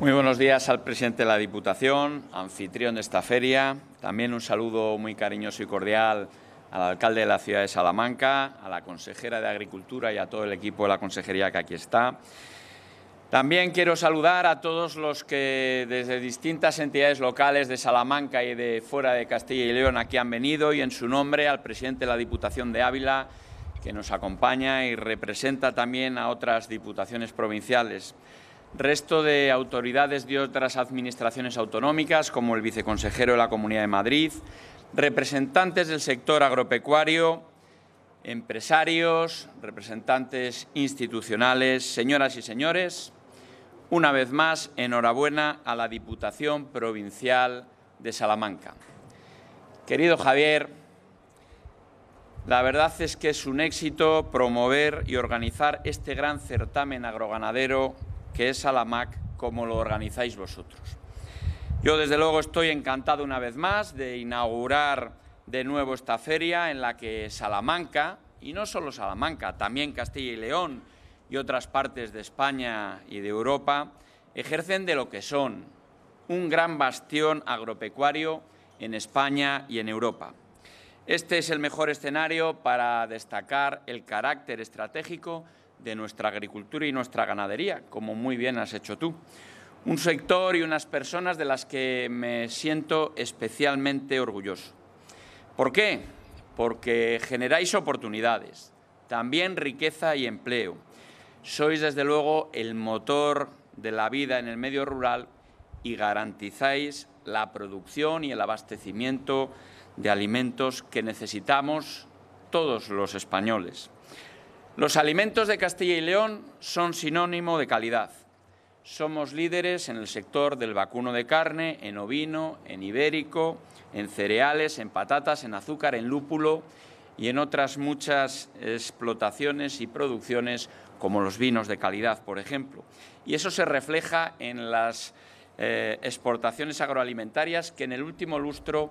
Muy buenos días al presidente de la Diputación, anfitrión de esta feria. También un saludo muy cariñoso y cordial al alcalde de la ciudad de Salamanca, a la consejera de Agricultura y a todo el equipo de la consejería que aquí está. También quiero saludar a todos los que desde distintas entidades locales de Salamanca y de fuera de Castilla y León aquí han venido y en su nombre al presidente de la Diputación de Ávila, que nos acompaña y representa también a otras diputaciones provinciales resto de autoridades de otras administraciones autonómicas, como el viceconsejero de la Comunidad de Madrid, representantes del sector agropecuario, empresarios, representantes institucionales, señoras y señores, una vez más, enhorabuena a la Diputación Provincial de Salamanca. Querido Javier, la verdad es que es un éxito promover y organizar este gran certamen agroganadero que es Salamac, como lo organizáis vosotros. Yo desde luego estoy encantado una vez más de inaugurar de nuevo esta feria en la que Salamanca, y no solo Salamanca, también Castilla y León y otras partes de España y de Europa, ejercen de lo que son, un gran bastión agropecuario en España y en Europa. Este es el mejor escenario para destacar el carácter estratégico de nuestra agricultura y nuestra ganadería, como muy bien has hecho tú. Un sector y unas personas de las que me siento especialmente orgulloso. ¿Por qué? Porque generáis oportunidades, también riqueza y empleo. Sois, desde luego, el motor de la vida en el medio rural y garantizáis la producción y el abastecimiento de alimentos que necesitamos todos los españoles. Los alimentos de Castilla y León son sinónimo de calidad. Somos líderes en el sector del vacuno de carne, en ovino, en ibérico, en cereales, en patatas, en azúcar, en lúpulo y en otras muchas explotaciones y producciones como los vinos de calidad, por ejemplo. Y eso se refleja en las eh, exportaciones agroalimentarias que en el último lustro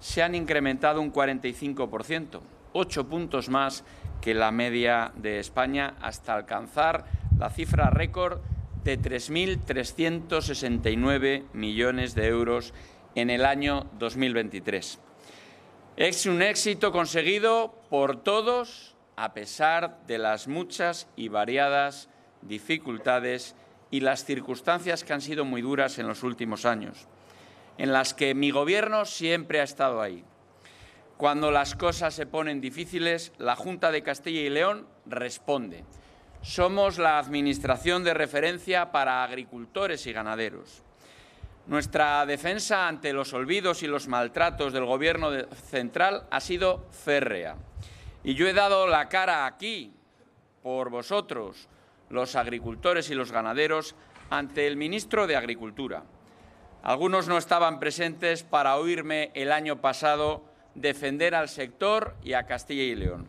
se han incrementado un 45% ocho puntos más que la media de España hasta alcanzar la cifra récord de 3.369 millones de euros en el año 2023. Es un éxito conseguido por todos a pesar de las muchas y variadas dificultades y las circunstancias que han sido muy duras en los últimos años, en las que mi Gobierno siempre ha estado ahí, cuando las cosas se ponen difíciles, la Junta de Castilla y León responde. Somos la administración de referencia para agricultores y ganaderos. Nuestra defensa ante los olvidos y los maltratos del Gobierno central ha sido férrea. Y yo he dado la cara aquí, por vosotros, los agricultores y los ganaderos, ante el ministro de Agricultura. Algunos no estaban presentes para oírme el año pasado defender al sector y a Castilla y León.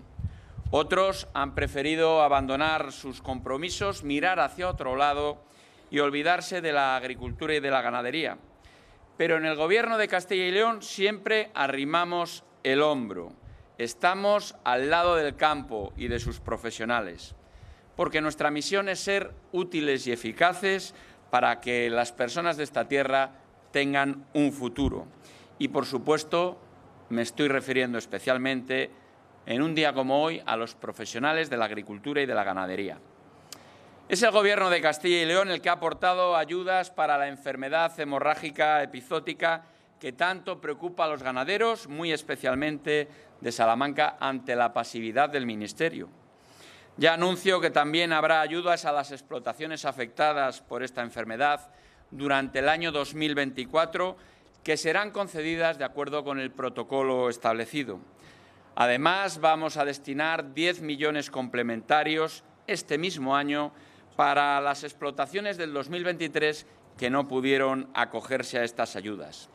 Otros han preferido abandonar sus compromisos, mirar hacia otro lado y olvidarse de la agricultura y de la ganadería. Pero en el Gobierno de Castilla y León siempre arrimamos el hombro. Estamos al lado del campo y de sus profesionales, porque nuestra misión es ser útiles y eficaces para que las personas de esta tierra tengan un futuro. Y, por supuesto, me estoy refiriendo especialmente, en un día como hoy, a los profesionales de la agricultura y de la ganadería. Es el Gobierno de Castilla y León el que ha aportado ayudas para la enfermedad hemorrágica epizótica que tanto preocupa a los ganaderos, muy especialmente de Salamanca, ante la pasividad del Ministerio. Ya anuncio que también habrá ayudas a las explotaciones afectadas por esta enfermedad durante el año 2024 que serán concedidas de acuerdo con el protocolo establecido. Además, vamos a destinar 10 millones complementarios este mismo año para las explotaciones del 2023 que no pudieron acogerse a estas ayudas.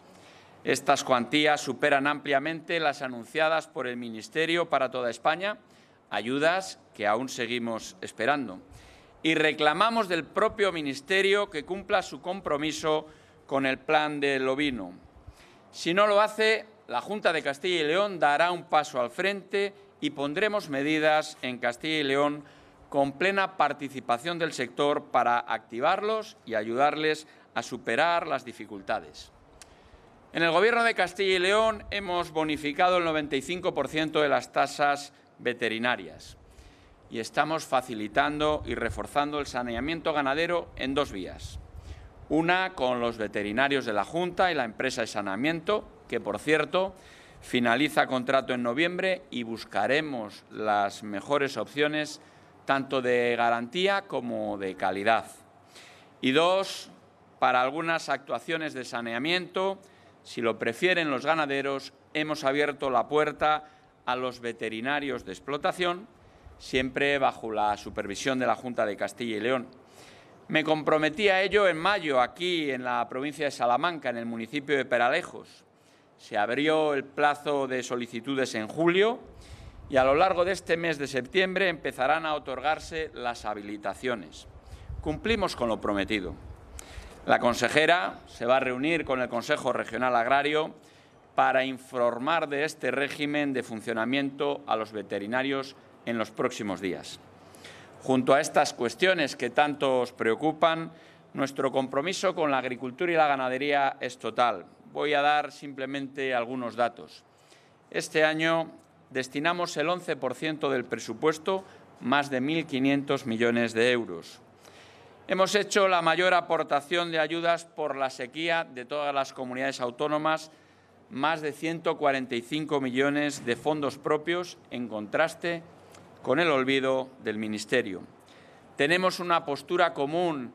Estas cuantías superan ampliamente las anunciadas por el Ministerio para toda España, ayudas que aún seguimos esperando. Y reclamamos del propio Ministerio que cumpla su compromiso con el plan de ovino. Si no lo hace, la Junta de Castilla y León dará un paso al frente y pondremos medidas en Castilla y León con plena participación del sector para activarlos y ayudarles a superar las dificultades. En el Gobierno de Castilla y León hemos bonificado el 95% de las tasas veterinarias y estamos facilitando y reforzando el saneamiento ganadero en dos vías una con los veterinarios de la Junta y la empresa de saneamiento, que por cierto finaliza contrato en noviembre y buscaremos las mejores opciones tanto de garantía como de calidad. Y dos, para algunas actuaciones de saneamiento, si lo prefieren los ganaderos, hemos abierto la puerta a los veterinarios de explotación, siempre bajo la supervisión de la Junta de Castilla y León me comprometí a ello en mayo, aquí en la provincia de Salamanca, en el municipio de Peralejos. Se abrió el plazo de solicitudes en julio y a lo largo de este mes de septiembre empezarán a otorgarse las habilitaciones. Cumplimos con lo prometido. La consejera se va a reunir con el Consejo Regional Agrario para informar de este régimen de funcionamiento a los veterinarios en los próximos días. Junto a estas cuestiones que tanto os preocupan, nuestro compromiso con la agricultura y la ganadería es total. Voy a dar simplemente algunos datos. Este año destinamos el 11% del presupuesto, más de 1.500 millones de euros. Hemos hecho la mayor aportación de ayudas por la sequía de todas las comunidades autónomas, más de 145 millones de fondos propios, en contraste con el olvido del Ministerio. Tenemos una postura común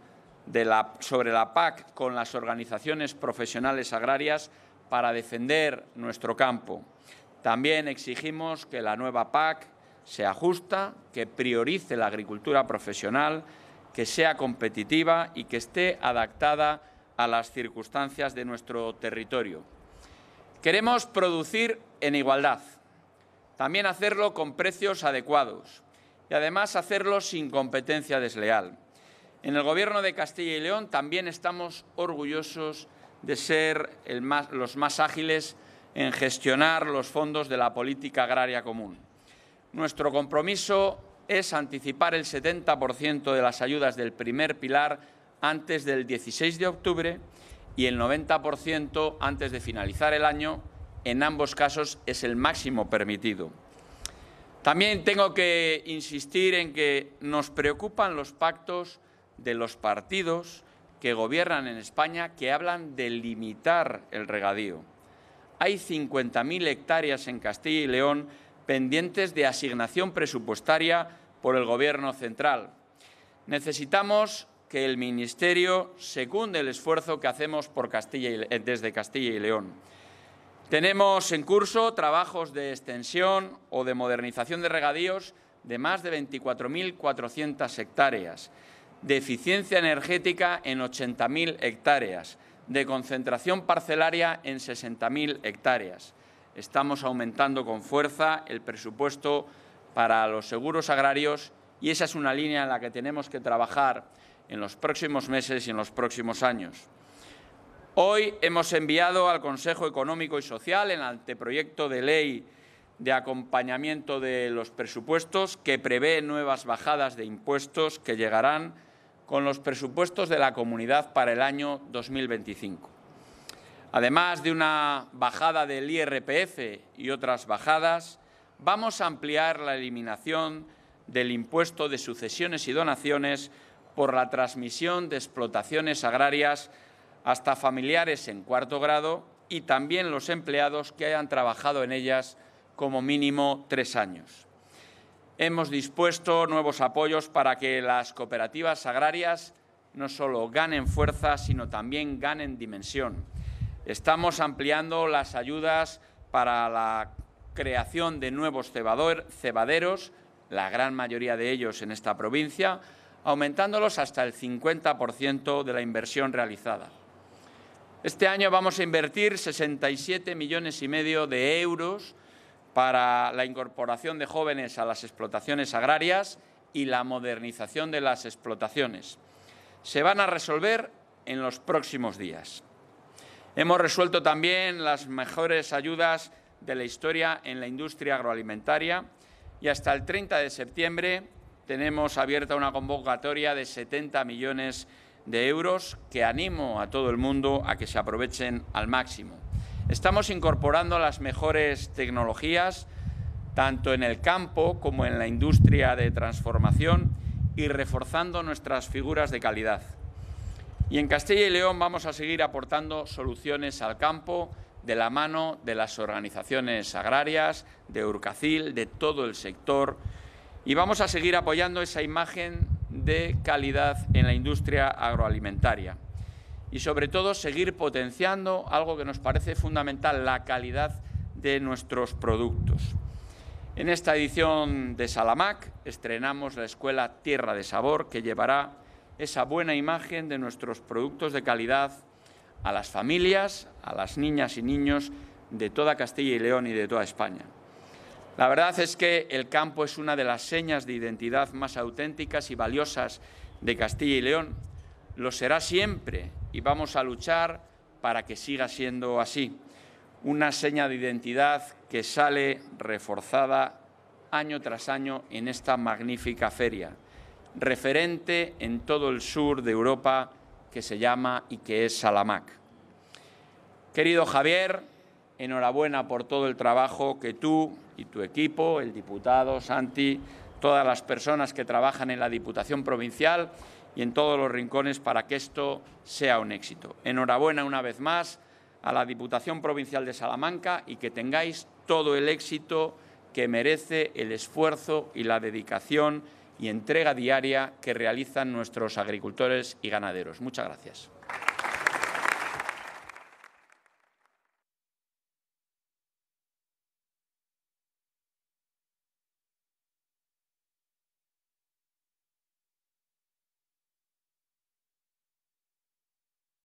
sobre la PAC con las organizaciones profesionales agrarias para defender nuestro campo. También exigimos que la nueva PAC se justa, que priorice la agricultura profesional, que sea competitiva y que esté adaptada a las circunstancias de nuestro territorio. Queremos producir en igualdad, también hacerlo con precios adecuados y además hacerlo sin competencia desleal. En el Gobierno de Castilla y León también estamos orgullosos de ser los más ágiles en gestionar los fondos de la política agraria común. Nuestro compromiso es anticipar el 70% de las ayudas del primer pilar antes del 16 de octubre y el 90% antes de finalizar el año en ambos casos es el máximo permitido. También tengo que insistir en que nos preocupan los pactos de los partidos que gobiernan en España que hablan de limitar el regadío. Hay 50.000 hectáreas en Castilla y León pendientes de asignación presupuestaria por el Gobierno central. Necesitamos que el Ministerio secunde el esfuerzo que hacemos por eh, desde Castilla y León. Tenemos en curso trabajos de extensión o de modernización de regadíos de más de 24.400 hectáreas, de eficiencia energética en 80.000 hectáreas, de concentración parcelaria en 60.000 hectáreas. Estamos aumentando con fuerza el presupuesto para los seguros agrarios y esa es una línea en la que tenemos que trabajar en los próximos meses y en los próximos años. Hoy hemos enviado al Consejo Económico y Social el anteproyecto de ley de acompañamiento de los presupuestos que prevé nuevas bajadas de impuestos que llegarán con los presupuestos de la comunidad para el año 2025. Además de una bajada del IRPF y otras bajadas, vamos a ampliar la eliminación del impuesto de sucesiones y donaciones por la transmisión de explotaciones agrarias hasta familiares en cuarto grado y también los empleados que hayan trabajado en ellas como mínimo tres años. Hemos dispuesto nuevos apoyos para que las cooperativas agrarias no solo ganen fuerza, sino también ganen dimensión. Estamos ampliando las ayudas para la creación de nuevos cebaderos, la gran mayoría de ellos en esta provincia, aumentándolos hasta el 50% de la inversión realizada. Este año vamos a invertir 67 millones y medio de euros para la incorporación de jóvenes a las explotaciones agrarias y la modernización de las explotaciones. Se van a resolver en los próximos días. Hemos resuelto también las mejores ayudas de la historia en la industria agroalimentaria y hasta el 30 de septiembre tenemos abierta una convocatoria de 70 millones de de euros que animo a todo el mundo a que se aprovechen al máximo. Estamos incorporando las mejores tecnologías, tanto en el campo como en la industria de transformación, y reforzando nuestras figuras de calidad. Y en Castilla y León vamos a seguir aportando soluciones al campo de la mano de las organizaciones agrarias, de Urcacil, de todo el sector, y vamos a seguir apoyando esa imagen de calidad en la industria agroalimentaria. Y sobre todo seguir potenciando algo que nos parece fundamental, la calidad de nuestros productos. En esta edición de Salamac estrenamos la Escuela Tierra de Sabor, que llevará esa buena imagen de nuestros productos de calidad a las familias, a las niñas y niños de toda Castilla y León y de toda España. La verdad es que el campo es una de las señas de identidad más auténticas y valiosas de Castilla y León. Lo será siempre y vamos a luchar para que siga siendo así. Una seña de identidad que sale reforzada año tras año en esta magnífica feria, referente en todo el sur de Europa que se llama y que es Salamac. Querido Javier, enhorabuena por todo el trabajo que tú y tu equipo, el diputado Santi, todas las personas que trabajan en la Diputación Provincial y en todos los rincones para que esto sea un éxito. Enhorabuena una vez más a la Diputación Provincial de Salamanca y que tengáis todo el éxito que merece el esfuerzo y la dedicación y entrega diaria que realizan nuestros agricultores y ganaderos. Muchas gracias.